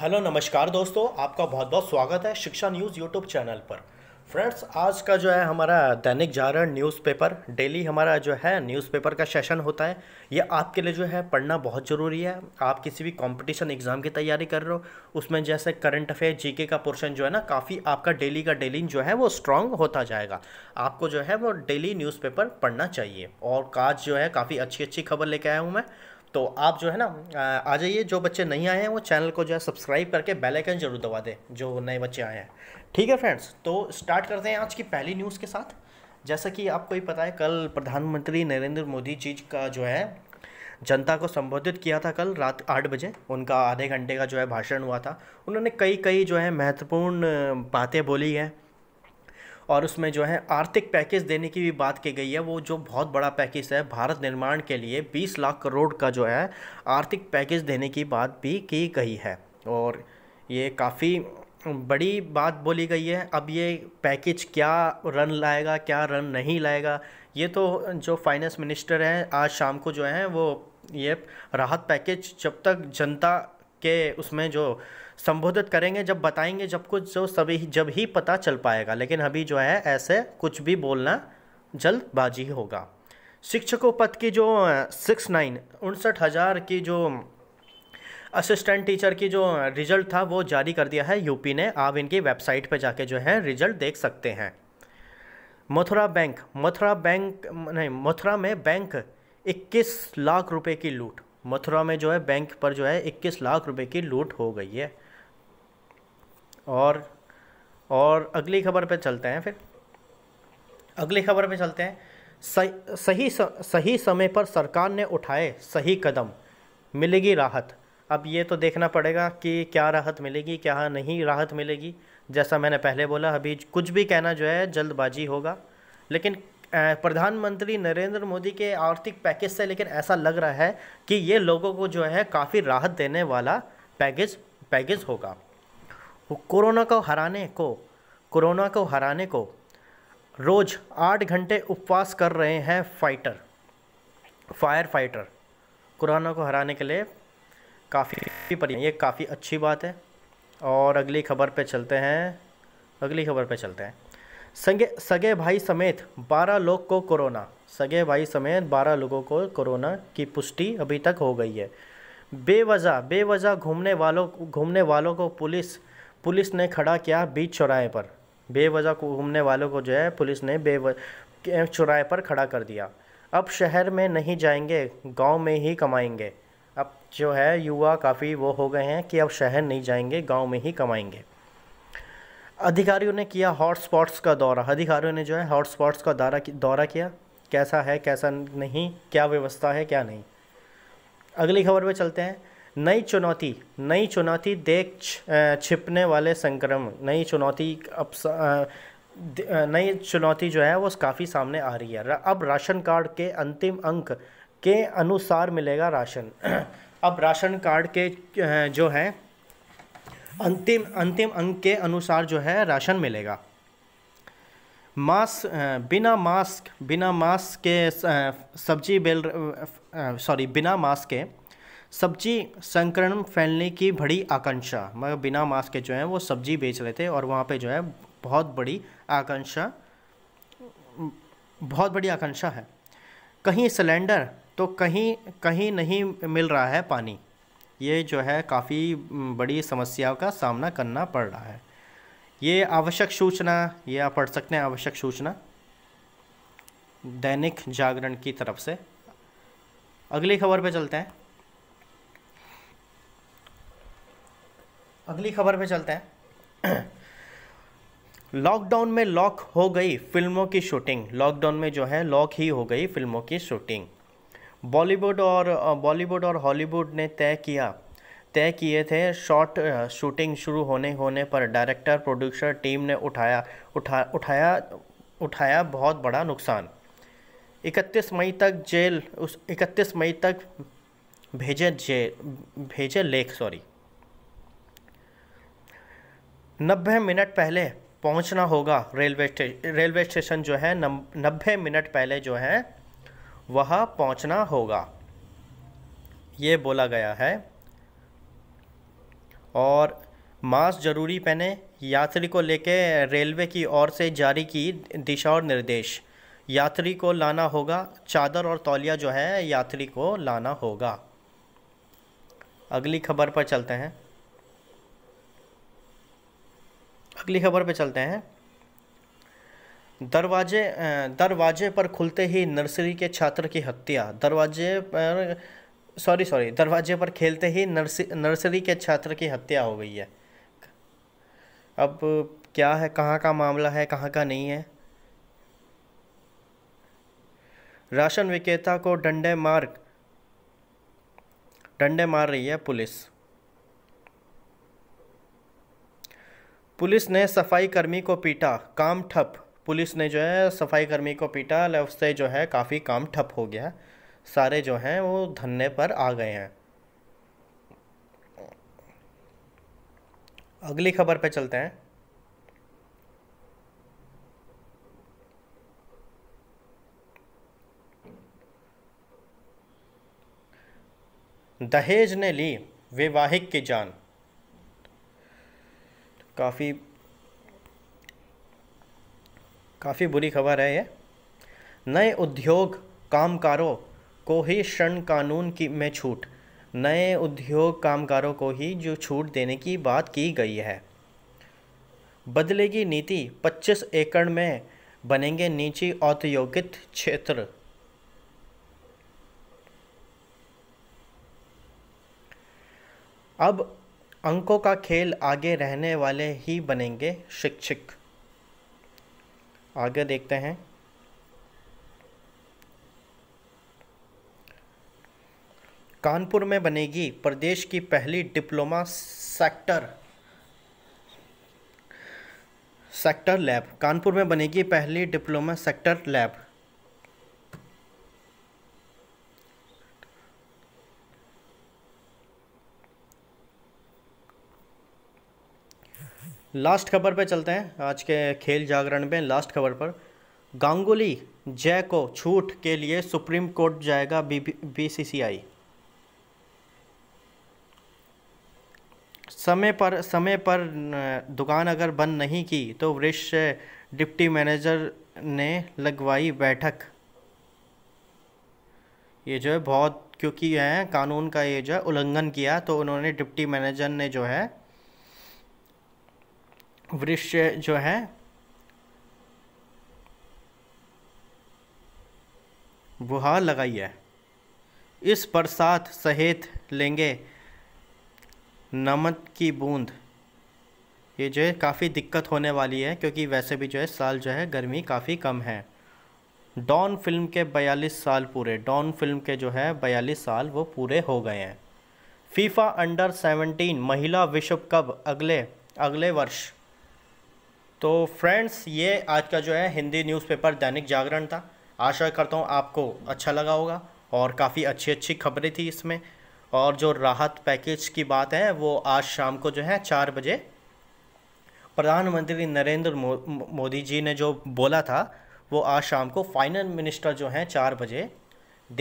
hello नमस्कार दोस्तों आपका बहुत बहुत स्वागत है शिक्षा न्यूज़ यूट्यूब चैनल पर फ्रेंड्स आज का जो है हमारा दैनिक जागरण न्यूज़पेपर डेली हमारा जो है न्यूज़पेपर का सेशन होता है ये आपके लिए जो है पढ़ना बहुत ज़रूरी है आप किसी भी कंपटीशन एग्ज़ाम की तैयारी कर रहे हो उसमें जैसे करंट अफेयर जीके का पोर्शन जो है ना काफ़ी आपका डेली का डेली जो है वो स्ट्रांग होता जाएगा आपको जो है वो डेली न्यूज़पेपर पढ़ना चाहिए और काज जो है काफ़ी अच्छी अच्छी खबर लेके आया हूँ मैं तो आप जो है ना आ जाइए जो बच्चे नहीं आए हैं वो चैनल को जो है सब्सक्राइब करके बेल आइकन जरूर दबा दें जो नए बच्चे आए हैं ठीक है फ्रेंड्स तो स्टार्ट करते हैं आज की पहली न्यूज़ के साथ जैसा कि आपको ही पता है कल प्रधानमंत्री नरेंद्र मोदी जी का जो है जनता को संबोधित किया था कल रात आठ बजे उनका आधे घंटे का जो है भाषण हुआ था उन्होंने कई कई जो है महत्वपूर्ण बातें बोली हैं और उसमें जो है आर्थिक पैकेज देने की भी बात की गई है वो जो बहुत बड़ा पैकेज है भारत निर्माण के लिए बीस लाख करोड़ का जो है आर्थिक पैकेज देने की बात भी की गई है और ये काफ़ी बड़ी बात बोली गई है अब ये पैकेज क्या रन लाएगा क्या रन नहीं लाएगा ये तो जो फाइनेंस मिनिस्टर हैं आज शाम को जो है वो ये राहत पैकेज जब तक जनता के उसमें जो संबोधित करेंगे जब बताएंगे जब कुछ जो सभी जब ही पता चल पाएगा लेकिन अभी जो है ऐसे कुछ भी बोलना जल्दबाजी होगा शिक्षकों पद की जो सिक्स नाइन उनसठ हज़ार की जो असिस्टेंट टीचर की जो रिजल्ट था वो जारी कर दिया है यूपी ने आप इनकी वेबसाइट पर जाके जो है रिजल्ट देख सकते हैं मथुरा बैंक मथुरा बैंक नहीं मथुरा में बैंक 21 लाख रुपए की लूट मथुरा में जो है बैंक पर जो है 21 लाख रुपए की लूट हो गई है और और अगली खबर पे चलते हैं फिर अगली खबर पे चलते हैं सही सही सही समय पर सरकार ने उठाए सही कदम मिलेगी राहत अब ये तो देखना पड़ेगा कि क्या राहत मिलेगी क्या नहीं राहत मिलेगी जैसा मैंने पहले बोला अभी कुछ भी कहना जो है जल्दबाजी होगा लेकिन प्रधानमंत्री नरेंद्र मोदी के आर्थिक पैकेज से लेकिन ऐसा लग रहा है कि ये लोगों को जो है काफ़ी राहत देने वाला पैकेज पैकेज होगा कोरोना को हराने को कोरोना को हराने को रोज़ आठ घंटे उपवास कर रहे हैं फाइटर फायर फाइटर कोरोना को हराने के लिए काफ़ी पर ये काफ़ी अच्छी बात है और अगली खबर पे चलते हैं अगली खबर पे चलते हैं सगे सगे भाई समेत 12 लोग को कोरोना सगे भाई समेत 12 लोगों को कोरोना की पुष्टि अभी तक हो गई है बेवजह बेवजह घूमने वालों घूमने वालों को पुलिस पुलिस ने खड़ा किया बीच चौराहे पर बेवजह घूमने वालों को जो है पुलिस ने बेव चौराहे पर खड़ा कर दिया अब शहर में नहीं जाएंगे गांव में ही कमाएंगे अब जो है युवा काफ़ी वो हो गए हैं कि अब शहर नहीं जाएंगे गांव में ही कमाएंगे अधिकारियों ने किया हॉटस्पॉट्स का दौरा अधिकारियों ने जो है हॉटस्पॉट्स का दौरा दौरा किया कैसा है कैसा नहीं क्या व्यवस्था है क्या नहीं अगली खबर पर चलते हैं नई चुनौती नई चुनौती देख छिपने वाले संक्रमण नई चुनौती अब नई चुनौती जो है वो काफ़ी सामने आ रही है अब राशन कार्ड के अंतिम अंक के अनुसार मिलेगा राशन अब राशन कार्ड के जो है अंतिम अंतिम अंक के अनुसार जो है राशन मिलेगा मास्क बिना मास्क बिना मास्क के सब्जी बेल सॉरी बिना मास्क के सब्जी संकरण फैलने की बड़ी आकांक्षा मगर मतलब बिना मास्क के जो है वो सब्जी बेच रहे थे और वहाँ पे जो है बहुत बड़ी आकांक्षा बहुत बड़ी आकांक्षा है कहीं सिलेंडर तो कहीं कहीं नहीं मिल रहा है पानी ये जो है काफ़ी बड़ी समस्याओं का सामना करना पड़ रहा है ये आवश्यक सूचना ये आप पढ़ सकते हैं आवश्यक सूचना दैनिक जागरण की तरफ से अगली खबर पे चलते हैं अगली खबर पे चलते हैं लॉकडाउन में लॉक हो गई फिल्मों की शूटिंग लॉकडाउन में जो है लॉक ही हो गई फिल्मों की शूटिंग बॉलीवुड और बॉलीवुड और हॉलीवुड ने तय किया तय किए थे शॉर्ट शूटिंग शुरू होने होने पर डायरेक्टर प्रोड्यूसर टीम ने उठाया उठा उठाया उठाया बहुत बड़ा नुकसान 31 मई तक जेल उस 31 मई तक भेजे जेल भेजे लेख सॉरी नब्बे मिनट पहले पहुंचना होगा रेलवे स्टेशन रेलवे स्टेशन जो है नब्बे मिनट पहले जो है वह पहुंचना होगा ये बोला गया है और मास्क जरूरी पहने यात्री को लेके रेलवे की ओर से जारी की दिशा और निर्देश यात्री को लाना होगा चादर और तौलिया जो है यात्री को लाना होगा अगली खबर पर चलते हैं अगली खबर पे चलते हैं दरवाजे दरवाजे पर खुलते ही नर्सरी के छात्र की हत्या दरवाजे पर सॉरी सॉरी दरवाजे पर खेलते ही नर्सरी के छात्र की हत्या हो गई है अब क्या है कहाँ का मामला है कहाँ का नहीं है राशन विक्रेता को डंडे मार डंडे मार रही है पुलिस पुलिस ने सफाई कर्मी को पीटा काम ठप पुलिस ने जो है सफाई कर्मी को पीटा उससे जो है काफ़ी काम ठप हो गया सारे जो हैं वो धरने पर आ गए हैं अगली खबर पे चलते हैं दहेज ने ली वैवाहिक की जान काफ़ी काफ़ी बुरी खबर है ये नए उद्योग कामकारों को ही श्रण कानून की में छूट नए उद्योग कामगारों को ही जो छूट देने की बात की गई है बदलेगी नीति 25 एकड़ में बनेंगे निजी औद्योगिक क्षेत्र अब अंकों का खेल आगे रहने वाले ही बनेंगे शिक्षक आगे देखते हैं कानपुर में बनेगी प्रदेश की पहली diploma sector sector lab Kanpur में बनेगी पहली डिप्लोमा सेक्टर लैब लास्ट खबर पे चलते हैं आज के खेल जागरण में लास्ट खबर पर गांगुली जय को छूट के लिए सुप्रीम कोर्ट जाएगा बी बीसीसीआई समय पर समय पर दुकान अगर बंद नहीं की तो वरिष्ठ डिप्टी मैनेजर ने लगवाई बैठक ये जो है बहुत क्योंकि है कानून का ये जो है उल्लंघन किया तो उन्होंने डिप्टी मैनेजर ने जो है वृक्ष जो है बुहार लगाई है इस बरसात सहेत लेंगे नमक की बूंद ये जो है काफ़ी दिक्कत होने वाली है क्योंकि वैसे भी जो है साल जो है गर्मी काफ़ी कम है डॉन फिल्म के बयालीस साल पूरे डॉन फिल्म के जो है बयालीस साल वो पूरे हो गए हैं फीफा अंडर 17 महिला विश्व कप अगले अगले वर्ष तो फ्रेंड्स ये आज का जो है हिंदी न्यूज़पेपर दैनिक जागरण था आशा करता हूँ आपको अच्छा लगा होगा और काफ़ी अच्छी अच्छी खबरें थी इसमें और जो राहत पैकेज की बात है वो आज शाम को जो है चार बजे प्रधानमंत्री नरेंद्र मोदी जी ने जो बोला था वो आज शाम को फाइनल मिनिस्टर जो हैं चार बजे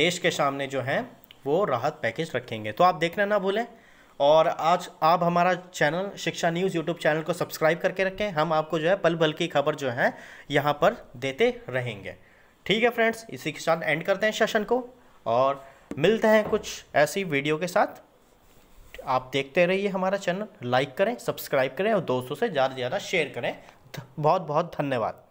देश के सामने जो हैं वो राहत पैकेज रखेंगे तो आप देखना ना भूलें और आज आप हमारा channel Shiksha news YouTube channel को सब्सक्राइब करके रखें हम आपको जो है पल पल की खबर जो है यहाँ पर देते रहेंगे ठीक है फ्रेंड्स इसी के साथ एंड करते हैं सेशन को और मिलते हैं कुछ ऐसी वीडियो के साथ आप देखते रहिए हमारा चैनल लाइक करें सब्सक्राइब करें और दोस्तों से ज़्यादा से ज़्यादा शेयर करें बहुत बहुत धन्यवाद